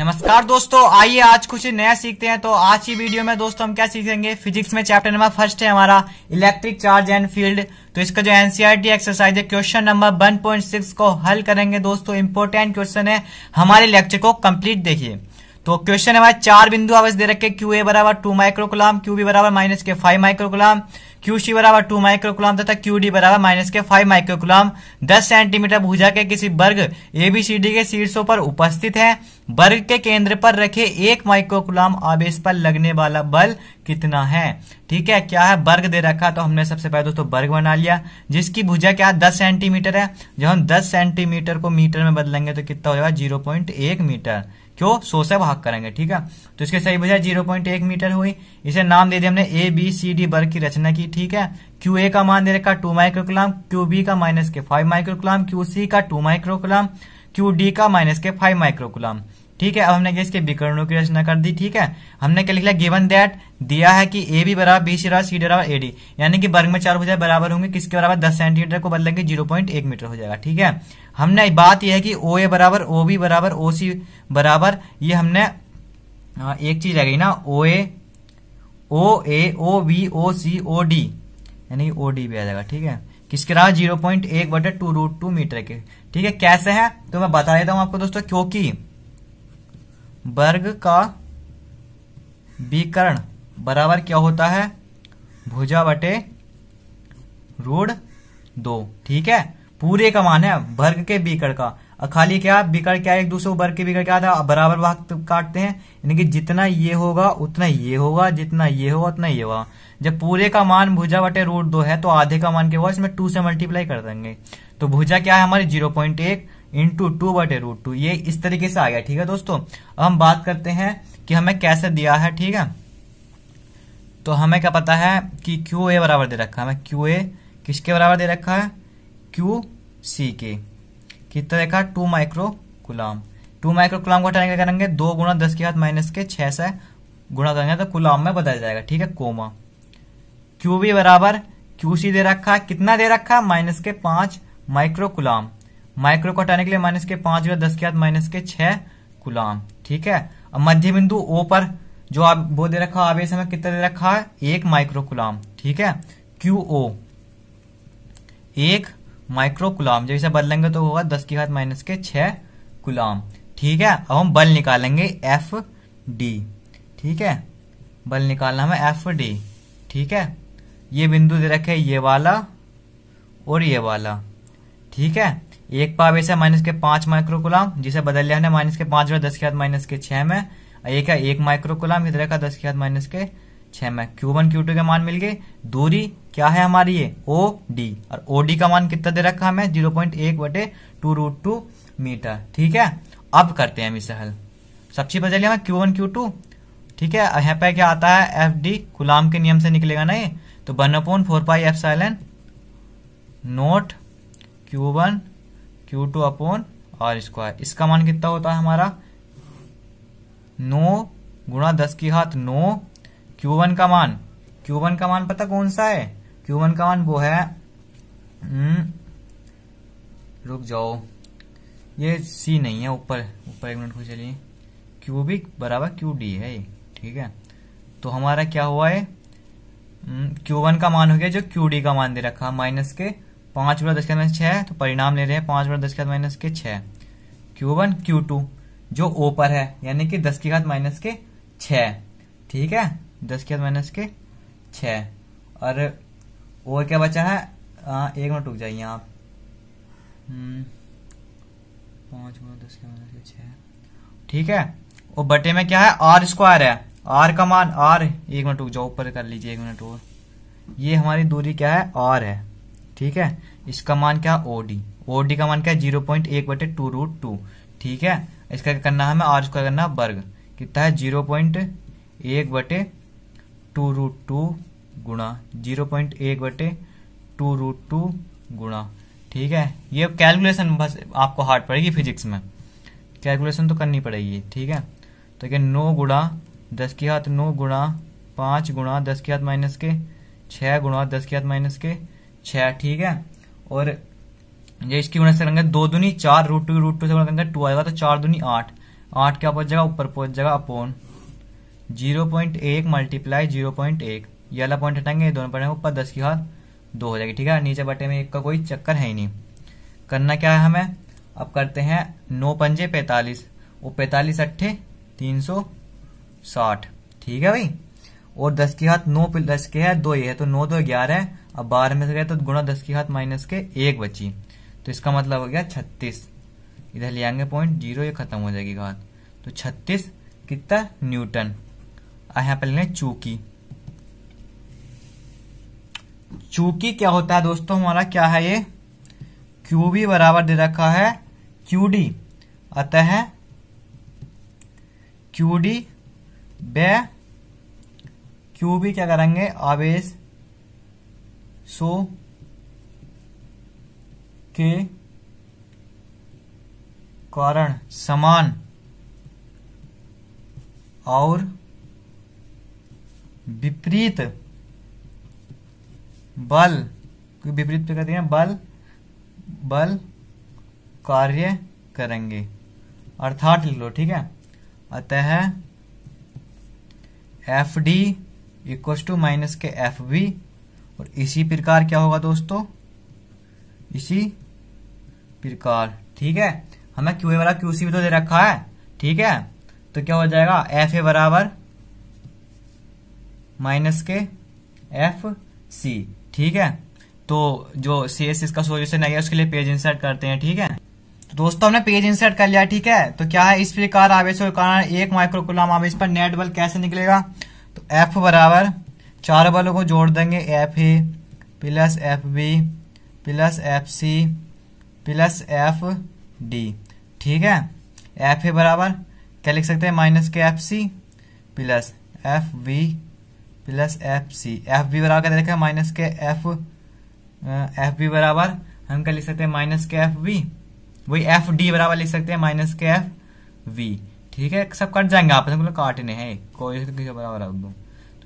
नमस्कार दोस्तों आइए आज कुछ नया सीखते हैं तो आज की वीडियो में दोस्तों हम क्या सीखेंगे फिजिक्स में चैप्टर नंबर फर्स्ट है हमारा इलेक्ट्रिक चार्ज एंड फील्ड तो इसका जो एनसीईआरटी एक्सरसाइज है क्वेश्चन नंबर 1.6 को हल करेंगे दोस्तों इम्पोर्टेंट क्वेश्चन है हमारे लेक्चर को कंप्लीट देखिए तो क्वेश्चन है हमारे चार बिंदु आवेश दे रखे क्यू ए बराबर टू माइक्रोकुलाम क्यू बी बराबर माइनस के फाइव माइक्रोकुलाम क्यू सी बराबर टू माइक्रोकुलाम तथा क्यू डी बराबर माइनस के फाइव माइक्रोकुलाम दस सेंटीमीटर भुजा के किसी वर्ग एबीसीडी के शीर्षों पर उपस्थित है वर्ग के केंद्र पर रखे एक माइक्रोकुलाम आवेश पर लगने वाला बल कितना है ठीक है क्या है वर्ग दे रखा तो हमने सबसे पहले दोस्तों वर्ग बना लिया जिसकी भुजा क्या है दस सेंटीमीटर है जब हम दस सेंटीमीटर को मीटर में बदलेंगे तो कितना हो जाएगा जीरो पॉइंट एक मीटर क्यों सो से भाग करेंगे ठीक है तो इसके सही बजाय जीरो पॉइंट एक मीटर हुई इसे नाम दे दिया हमने ए बी सी डी वर्ग की रचना की ठीक है क्यू ए का मान दे रखा टू माइक्रोकुलाम क्यू बी का माइनस के फाइव माइक्रोकुलाम क्यू सी का टू माइक्रोकुलाम क्यू डी का माइनस के फाइव माइक्रोकुलाम ठीक है अब हमने क्या इसके विकर्णों की रचना कर दी ठीक है हमने क्या लिख लिया गिवन दैट दिया है कि ए बी बराबर बी सी सी बराबर ए डी यानी कि वर्ग में चार हो जाए बराबर होंगे किसके बराबर दस सेंटीमीटर को बदलेंगे जीरो पॉइंट एक मीटर हो जाएगा ठीक है हमने बात यह है कि ओ ए बराबर ओ बी बराबर ओ सी बराबर ये हमने एक चीज रह गई ना ओ ए ओ ए ओ बी ओ सी ओ डी यानी ओ डी भी आ जाएगा ठीक है किसके बराबर जीरो पॉइंट एक बटे टू रूट टू मीटर के ठीक है कैसे है तो मैं बता देता हूं आपको दोस्तों क्योंकि वर्ग का विकर्ण बराबर क्या होता है भुजा बटे रूढ़ दो ठीक है पूरे का मान है वर्ग के बीकर का खाली क्या बीकर क्या एक दूसरे वर्ग के बीकर क्या था बराबर भाग तो काटते हैं यानी कि जितना ये होगा उतना ये होगा जितना ये होगा उतना ये होगा जब पूरे का मान भुजा बटे रूट दो है तो आधे का मान के हुआ इसमें टू से मल्टीप्लाई कर देंगे तो भुजा क्या है हमारी जीरो पॉइंट एक इंटू टू बटे रूट टू ये इस तरीके से आ गया ठीक है दोस्तों अब हम बात करते हैं कि हमें कैसे दिया है ठीक है तो हमें क्या पता है कि क्यू ए बराबर दे रखा है हमें क्यू ए किसके बराबर दे रखा है क्यू सी के कितना देखा two micro coulomb two micro coulomb को हटाने करेंगे दो गुणा दस के हाथ माइनस के छह से गुणा करेंगे तो कुलाम में बदल जाएगा ठीक है कोमा क्यू बी बराबर क्यू सी दे रखा है कितना दे रखा है माइनस के पांच माइक्रो कुलाम माइक्रो को हटाने के लिए माइनस के पांच या दस के बाद माइनस के छह गुलाम ठीक है अब मध्य बिंदु ओ पर जो आप वो दे रखा आवेश हमें कितना दे रखा है एक माइक्रो गुलाम ठीक है क्यू ओ एक माइक्रो गुलाम जब इसे बदलेंगे तो होगा दस की घात माइनस के छह गुलाम ठीक है अब हम बल निकालेंगे एफ डी ठीक है बल निकालना हमें एफ डी ठीक है ये बिंदु दे रखे ये वाला और ये वाला ठीक है एक पावेश है माइनस के पांच माइक्रोकुलाम जिसे बदल लिया हमने माइनस के पांच में दस के माइनस के छह में एक है एक माइक्रोकुलाम इधर का दस के माइनस के छह में क्यू वन क्यू टू के मान मिल गए दूरी क्या है हमारी ये ओ डी और ओ डी का मान कितना दे रखा हमें जीरो पॉइंट एक बटे टू रूट टू मीटर ठीक है अब करते हैं हम इसे हल सबसे बदल लिया हमें क्यू वन क्यू टू ठीक है यहाँ पे क्या आता है एफ डी गुलाम के नियम से निकलेगा ना ये तो one four pi epsilon naught Q one Q two upon R square इसका मान कितना होता है हमारा नौ गुणा दस की घात नौ क्यू वन का मान क्यू वन का मान पता कौन सा है क्यू वन का मान वो है हम्म। रुक जाओ ये सी नहीं है ऊपर ऊपर एक मिनट को चलिए क्यूबिक बराबर क्यू डी है ये ठीक है तो हमारा क्या हुआ है क्यू हम्म, वन का मान हो गया जो क्यू डी का मान दे रखा माइनस के पांच बार दस के माइनस छह तो परिणाम ले रहे हैं पांच बटा दस के माइनस के छह क्यू वन क्यू टू जो पर है यानी कि दस के घात माइनस के छ ठीक है दस के घात माइनस के छ और और क्या बचा है आ, एक मिनट रुक जाइए आप हम्म, पांच बटा दस के माइनस के छह ठीक है और बटे में क्या है आर स्क्वायर है आर का मान आर एक मिनट रुक जाओ ऊपर कर लीजिए एक मिनट और ये हमारी दूरी क्या है आर है ठीक है इसका मान क्या ओडी ओडी का मान क्या जीरो पॉइंट एक बटे टू रूट टू ठीक है इसका क्या करना है हमें आर स्क्वायर करना है वर्ग कितना है जीरो पॉइंट एक बटे टू रूट टू गुणा जीरो पॉइंट एक बटे टू रूट टू गुणा ठीक है ये कैलकुलेशन बस आपको हार्ड पड़ेगी फिजिक्स में कैलकुलेशन तो करनी पड़ेगी ठीक है तो क्या नौ गुणा दस की हाथ नौ गुणा पांच गुणा दस की हाथ माइनस के छह गुणा दस की हाथ माइनस के छः ठीक है और ये इसकी गुणा से करेंगे दो दूनी चार रूट टू रूट टू से करेंगे टू आएगा तो चार दुनी आठ आठ क्या पहुंच जाएगा ऊपर पहुंच जाएगा अपोन जीरो पॉइंट एक मल्टीप्लाई जीरो पॉइंट एक ये वाला पॉइंट हटाएंगे ये दोनों पड़ेंगे ऊपर दस की हाथ दो हो जाएगी ठीक है नीचे बटे में एक का कोई चक्कर है ही नहीं करना क्या है हमें अब करते हैं नौ पंजे पैंतालीस और पैंतालीस अट्ठे तीन सौ साठ ठीक है भाई और दस की हाथ नौ दस के है दो ये है तो नौ दो ग्यारह अब बारह में से गए तो गुणा दस की घात माइनस के एक बची तो इसका मतलब हो गया छत्तीस इधर ले आएंगे पॉइंट जीरो ये खत्म हो जाएगी घात तो छत्तीस कितना न्यूटन यहाँ पर लेना चूकी चूकी क्या होता है दोस्तों हमारा क्या है ये क्यू बी बराबर दे रखा है क्यू डी अतः Q D by Q B क्या करेंगे आवेश सो के कारण समान और विपरीत बल विपरीत पे कहते हैं बल बल कार्य करेंगे अर्थात लिख लो ठीक है अतः F D equal to minus के एफ बी और इसी प्रकार क्या होगा दोस्तों इसी प्रकार ठीक है हमें क्यू ए वाला क्यू सी भी तो दे रखा है ठीक है तो क्या हो जाएगा एफ ए बराबर माइनस के एफ सी ठीक है तो जो सी एस इसका सोल्यूशन है उसके लिए पेज इंसर्ट करते हैं ठीक है तो दोस्तों हमने पेज इंसर्ट कर लिया ठीक है तो क्या है इस प्रकार आवेश के कारण एक माइक्रोकुलम आवेश पर नेट बल कैसे निकलेगा तो एफ बराबर चार वालों को जोड़ देंगे F A plus F B plus F C plus F D ठीक है एफ ए बराबर क्या लिख सकते हैं माइनस के F C plus F B plus F C F B बराबर क्या लिखा है माइनस के एफ एफ बी बराबर हम क्या लिख सकते हैं माइनस के एफ बी वही एफ डी बराबर लिख सकते हैं माइनस के एफ वी ठीक है सब कट जाएंगे आपस में मतलब काटने हैं कोई बराबर रख दूँ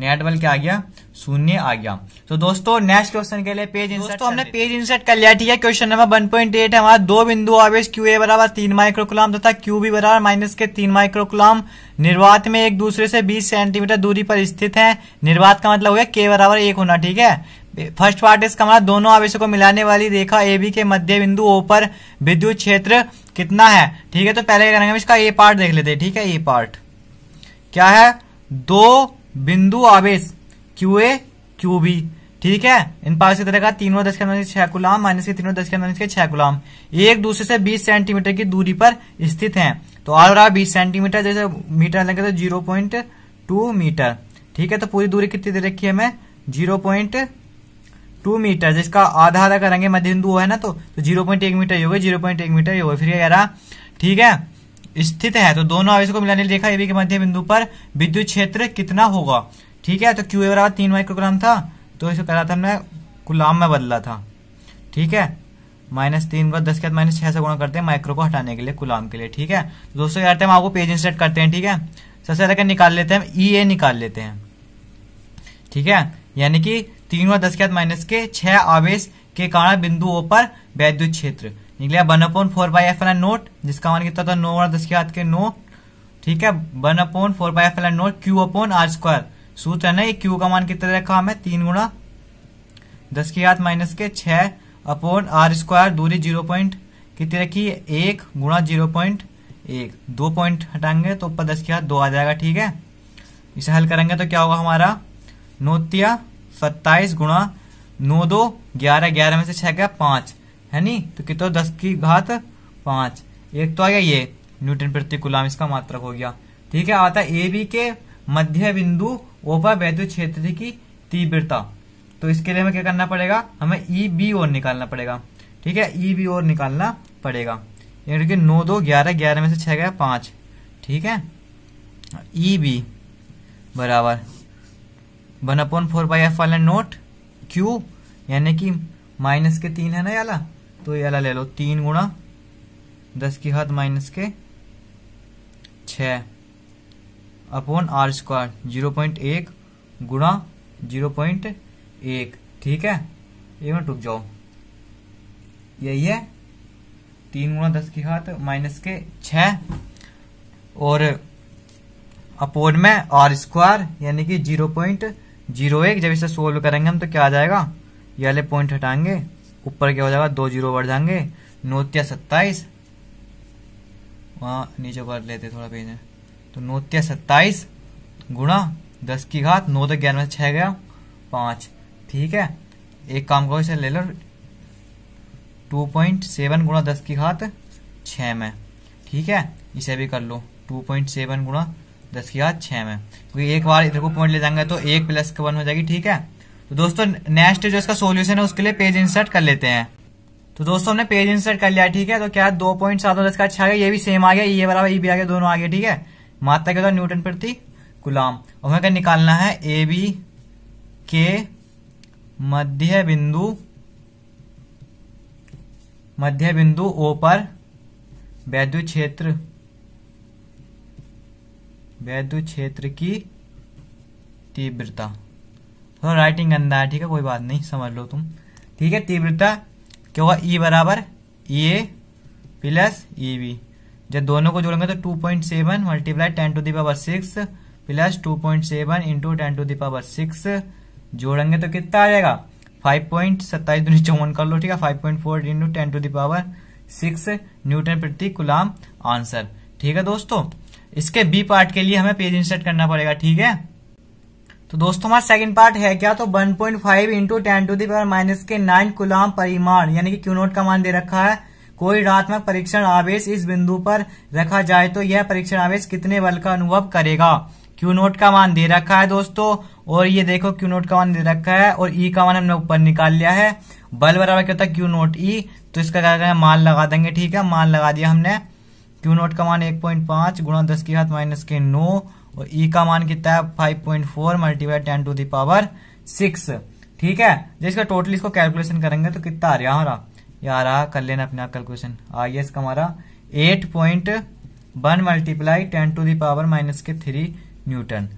नेट बल क्या आ गया शून्य आ गया तो दोस्तों नेक्स्ट क्वेश्चन के लिए पेज इंसर्ट हमने पेज इंसर्ट कर लिया ठीक है question number one point eight हमारा दो बिंदु आवेश क्यू ए बराबर तीन माइक्रोकुलाम तथा क्यू बी बराबर माइनस के तीन माइक्रोकुलाम निर्वात में एक दूसरे से बीस सेंटीमीटर दूरी पर स्थित है निर्वात का मतलब हो गया के बराबर एक होना ठीक है फर्स्ट पार्ट इसका हमारा दोनों आवेशों को मिलाने वाली रेखा ए बी के मध्य बिंदु ओ पर विद्युत क्षेत्र कितना है ठीक है तो पहले क्या करेंगे इसका ए पार्ट देख लेते हैं ठीक है ए पार्ट क्या है दो बिंदु आवेश क्यू ए क्यू बी ठीक है इन पास की तरह का तीनों दस के अंदर छह गुलाम माइनस के तीनों दस के अंदर छह गुलाम एक दूसरे से 20 सेंटीमीटर की दूरी पर स्थित हैं तो आ रहा है बीस सेंटीमीटर जैसे मीटर लेंगे तो जीरो पॉइंट टू मीटर ठीक है तो पूरी दूरी कितनी दे रखी है हमें जीरो पॉइंट टू मीटर जिसका आधा आधा करेंगे मध्य बिंदु है ना तो, तो जीरो पॉइंट एक मीटर ही होगा जीरो पॉइंट एक मीटर ही होगा फिर ये कह रहा ठीक है स्थित है तो दोनों आवेश को मिलाने देखा ए बी के मध्य बिंदु पर विद्युत क्षेत्र कितना होगा ठीक है तो क्यू ए बराबर तीन माइक्रोग्राम था तो इसको कहा था हमने गुलाम में बदला था ठीक है माइनस तीन को दस के बाद माइनस छह से गुणा करते हैं माइक्रो को हटाने के लिए गुलाम के लिए ठीक है तो दोस्तों क्या करते हैं हम आपको पेज इंसर्ट करते हैं ठीक है सबसे ज्यादा क्या निकाल लेते हैं ई ए e निकाल लेते हैं ठीक है यानी कि तीन व दस के बाद माइनस के छह आवेश के कारण बिंदुओं पर वैद्युत क्षेत्र निकलेगा one upon four pi epsilon naught जिसका मान कितना था नो और दस के हाथ के नो ठीक है one upon four pi epsilon naught Q upon R square सूत्र है ना ये क्यू का मान कितना रखा हमें तीन गुणा दस के हाथ माइनस के छ अपॉन आर स्क्वायर दूरी जीरो पॉइंट कितनी रखी एक गुणा जीरो पॉइंट एक दो पॉइंट हटाएंगे तो ऊपर दस के हाथ दो आ जाएगा ठीक है इसे हल करेंगे तो क्या होगा हमारा नोतिया सत्ताईस गुणा नौ दो ग्यारह ग्यारह में से छह गया पांच है नी तो कितना दस की घात पांच एक तो आ गया ये न्यूटन प्रति गुलाम इसका मात्रक हो गया ठीक है आता ए बी के मध्य बिंदु ओपा वैद्युत क्षेत्र की तीव्रता तो इसके लिए हमें क्या करना पड़ेगा हमें ई e बी और निकालना पड़ेगा ठीक है ई e बी और निकालना पड़ेगा यानी कि नौ दो ग्यारह ग्यारह में से छह गया पांच ठीक है ई e बी बराबर वन अपॉन फोर बाई एफ वाला नोट क्यू यानी कि माइनस के तीन है ना याला तो ये ले लो तीन गुणा दस की हद माइनस के छ upon R square zero point एक गुणा जीरो पॉइंट एक ठीक है ये में टूक जाओ यही है तीन गुणा दस की हाथ माइनस के छ और अपोन में आर स्क्वायर यानी कि जीरो पॉइंट जीरो एक जब इसे सोल्व करेंगे हम तो क्या आ जाएगा ये वाले पॉइंट हटाएंगे ऊपर क्या हो जाएगा दो जीरो बढ़ जाएंगे नोतिया सत्ताईस वहां नीचे कर लेते थोड़ा पेज है तो नोतिया सत्ताईस गुणा दस की घात नौ तक ग्यारह में छह गया पांच ठीक है एक काम करो इसे ले लो टू पॉइंट सेवन गुणा दस की घात छः में ठीक है इसे भी कर लो टू पॉइंट सेवन गुणा दस की घात छः में क्योंकि एक बार इधर को पॉइंट ले जाएंगे तो एक प्लस वन हो जाएगी ठीक है तो दोस्तों नेक्स्ट जो इसका सोल्यूशन है उसके लिए पेज इंसर्ट कर लेते हैं तो दोस्तों हमने पेज इंसर्ट कर लिया ठीक है तो क्या दो पॉइंट सात दस का अच्छा गया ये भी सेम आ गया ये बराबर ई भी आ गया दोनों आ गए ठीक है माता के न्यूटन प्रति गुलाम और हमें क्या निकालना है ए बी के मध्य बिंदु मध्य बिंदु ओ पर वैद्य क्षेत्र वैद्युत क्षेत्र की तीव्रता थोड़ा राइटिंग गंदा है ठीक है कोई बात नहीं समझ लो तुम ठीक है तीव्रता क्या होगा ई e बराबर ए प्लस ई बी जब दोनों को जोड़ेंगे तो two point seven multiply ten to the power six plus two point seven into ten to the power six जोड़ेंगे तो कितना आ जाएगा फाइव पॉइंट सत्ताईस दूनी चौवन कर लो ठीक है five point four into ten to the power six newton प्रति गुलाम आंसर ठीक है दोस्तों इसके बी पार्ट के लिए हमें पेज इंसर्ट करना पड़ेगा ठीक है तो दोस्तों हमारा सेकंड पार्ट है क्या तो 1.5 point five into ten to the power minus के नाइन कुलाम परिमाण यानी कि क्यू नोट का मान दे रखा है कोई रात्मक परीक्षण आवेश इस बिंदु पर रखा जाए तो यह परीक्षण आवेश कितने बल का अनुभव करेगा क्यू नोट का मान दे रखा है दोस्तों और ये देखो क्यू नोट का मान दे रखा है और ई e का मान हमने ऊपर निकाल लिया है बल बराबर क्या होता है क्यू नोट ई e, तो इसका क्या करें मान लगा देंगे ठीक है मान लगा दिया हमने क्यू नोट का मान एक पॉइंट पांच गुणा दस की हाथ माइनस के नौ और तो ई e का मान कितना है five point four multiply ten to the power six ठीक है जिसका टोटल इसको कैलकुलेशन करेंगे तो कितना आ रहा हमारा ये आ रहा कर लेना अपने आप कैलकुलेशन आ गया इसका हमारा eight point one multiply ten to the power minus के थ्री न्यूटन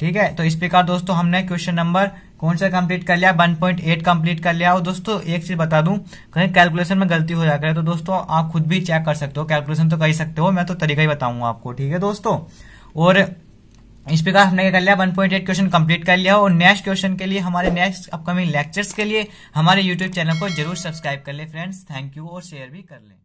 ठीक है तो इस प्रकार दोस्तों हमने क्वेश्चन नंबर कौन सा कंप्लीट कर लिया 1.8 कंप्लीट कर लिया और दोस्तों एक चीज बता दूं कहीं कैलकुलेशन में गलती हो जाकर तो दोस्तों आप खुद भी चेक कर सकते हो कैलकुलेशन तो कर सकते हो मैं तो तरीका ही बताऊंगा आपको ठीक है दोस्तों और इस प्रकार हमने क्या कर लिया 1.8 क्वेश्चन कंप्लीट कर लिया और नेक्स्ट क्वेश्चन के लिए हमारे नेक्स्ट अपकमिंग लेक्चर्स के लिए हमारे यूट्यूब चैनल को जरूर सब्सक्राइब कर ले फ्रेंड्स थैंक यू और शेयर भी कर लें